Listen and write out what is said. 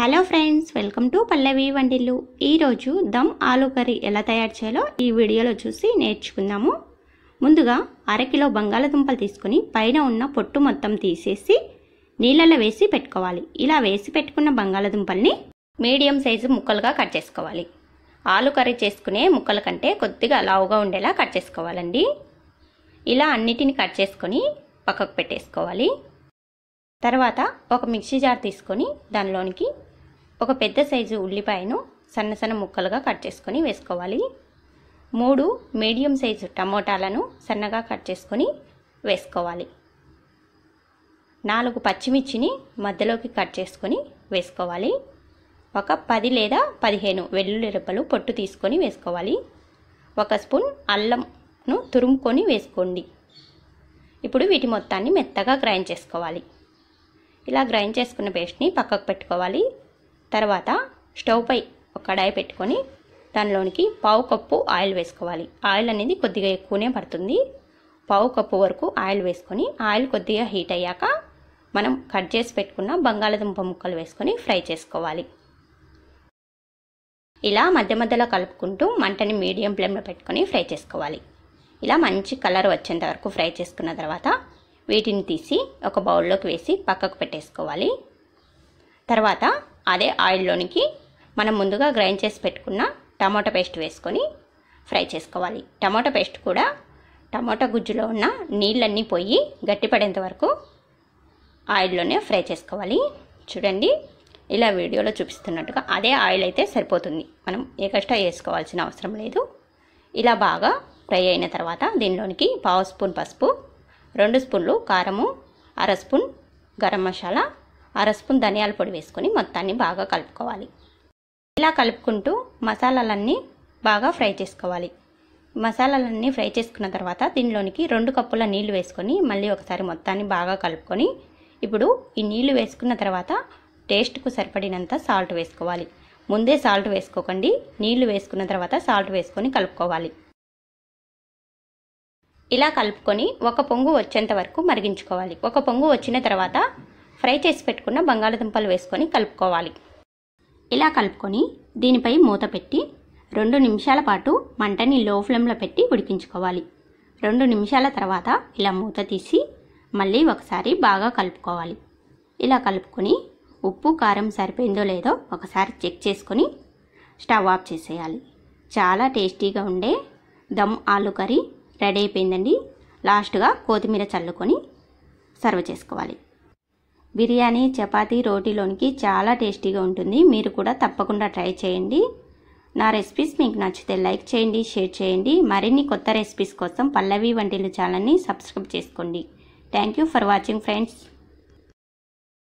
hello friends welcome to Pallavi వండిల్లు ఈరోజు dum aloo curry ఎలా తయారు చేయాలో ఈ వీడియోలో చూసి నేర్చుకుందాము ముందుగా అరకిలో బంగాళదుంపలు తీసుకుని పైన ఉన్న పొట్టు మొత్తం తీసేసి నీళ్ళలో వేసి పెట్టుకోవాలి ఇలా వేసి పెట్టుకున్న బంగాళదుంపల్ని మీడియం సైజు ముక్కలుగా కట్ చేసుకోవాలి ఆలు కర్రీ చేసుకునే ముక్కల కంటే కొద్దిగా లావుగా ఉండేలా కట్ చేసుకోవాలండి ఇలా అన్నిటిని కట్ చేసుకొని పక్కకు పెట్టేసుకోవాలి తర్వాత ఒక మిక్సీ జార్ తీసుకొని దానిలోనికి ఒక పెద్ద సైజు ఉల్లిపాయను సన్న సన్న ముక్కలుగా కట్ చేసుకొని వేసుకోవాలి మూడు మీడియం సైజు టమోటాలను సన్నగా కట్ చేసుకొని వేసుకోవాలి నాలుగు పచ్చిమిర్చిని మధ్యలోకి కట్ చేసుకొని వేసుకోవాలి ఒక పది లేదా పదిహేను వెల్లుల్లి రెప్పలు పొట్టు తీసుకొని వేసుకోవాలి ఒక స్పూన్ అల్లంను తురుముకొని వేసుకోండి ఇప్పుడు వీటి మొత్తాన్ని మెత్తగా గ్రైండ్ చేసుకోవాలి ఇలా గ్రైండ్ చేసుకున్న పేస్ట్ని పక్కకు పెట్టుకోవాలి తర్వాత స్టవ్ పై ఒక కడాయి పెట్టుకొని దానిలోనికి పావు కప్పు ఆయిల్ వేసుకోవాలి ఆయిల్ అనేది కొద్దిగా ఎక్కువనే పడుతుంది పావు కప్పు వరకు ఆయిల్ వేసుకొని ఆయిల్ కొద్దిగా హీట్ అయ్యాక మనం కట్ చేసి పెట్టుకున్న బంగాళదుంప ముక్కలు వేసుకొని ఫ్రై చేసుకోవాలి ఇలా మధ్య మధ్యలో కలుపుకుంటూ మంటని మీడియం ఫ్లేమ్లో పెట్టుకొని ఫ్రై చేసుకోవాలి ఇలా మంచి కలర్ వచ్చేంత వరకు ఫ్రై చేసుకున్న తర్వాత వీటిని తీసి ఒక బౌల్లోకి వేసి పక్కకు పెట్టేసుకోవాలి తర్వాత అదే ఆయిల్లోనికి మనం ముందుగా గ్రైండ్ చేసి పెట్టుకున్న టమాటా పేస్ట్ వేసుకొని ఫ్రై చేసుకోవాలి టమాటా పేస్ట్ కూడా టమాటా గుజ్జులో ఉన్న నీళ్ళన్నీ పోయి గట్టిపడేంత వరకు ఆయిల్లోనే ఫ్రై చేసుకోవాలి చూడండి ఇలా వీడియోలో చూపిస్తున్నట్టుగా అదే ఆయిల్ అయితే సరిపోతుంది మనం ఎక్స్ట్రా వేసుకోవాల్సిన అవసరం లేదు ఇలా బాగా ఫ్రై అయిన తర్వాత దీనిలోనికి పావు స్పూన్ పసుపు రెండు స్పూన్లు కారము అర స్పూన్ గరం మసాలా అర స్పూన్ ధనియాల పొడి వేసుకొని మొత్తాన్ని బాగా కలుపుకోవాలి ఇలా కలుపుకుంటూ మసాలాలన్నీ బాగా ఫ్రై చేసుకోవాలి మసాలాలన్నీ ఫ్రై చేసుకున్న తర్వాత దీనిలోనికి రెండు కప్పుల నీళ్లు వేసుకొని మళ్ళీ ఒకసారి మొత్తాన్ని బాగా కలుపుకొని ఇప్పుడు ఈ నీళ్లు వేసుకున్న తర్వాత టేస్ట్కు సరిపడినంత సాల్ట్ వేసుకోవాలి ముందే సాల్ట్ వేసుకోకండి నీళ్లు వేసుకున్న తర్వాత సాల్ట్ వేసుకొని కలుపుకోవాలి ఇలా కలుపుకొని ఒక పొంగు వచ్చేంత వరకు మరిగించుకోవాలి ఒక పొంగు వచ్చిన తర్వాత ఫ్రై చేసి పెట్టుకున్న బంగాళదుంపలు వేసుకొని కలుపుకోవాలి ఇలా కలుపుకొని దీనిపై మూత పెట్టి రెండు నిమిషాల పాటు మంటని లో ఫ్లేమ్లో పెట్టి ఉడికించుకోవాలి రెండు నిమిషాల తర్వాత ఇలా మూత తీసి మళ్ళీ ఒకసారి బాగా కలుపుకోవాలి ఇలా కలుపుకొని ఉప్పు కారం సరిపోయిందో లేదో ఒకసారి చెక్ చేసుకొని స్టవ్ ఆఫ్ చేసేయాలి చాలా టేస్టీగా ఉండే దమ్ ఆలు కర్రీ రెడీ అయిపోయిందండి లాస్ట్గా కొత్తిమీర చల్లుకొని సర్వ్ చేసుకోవాలి బిర్యానీ చపాతీ రోటీలోనికి చాలా టేస్టీగా ఉంటుంది మీరు కూడా తప్పకుండా ట్రై చేయండి నా రెసిపీస్ మీకు నచ్చితే లైక్ చేయండి షేర్ చేయండి మరిన్ని కొత్త రెసిపీస్ కోసం పల్లవి వంటిలు ఛానల్ని సబ్స్క్రైబ్ చేసుకోండి thank you for watching friends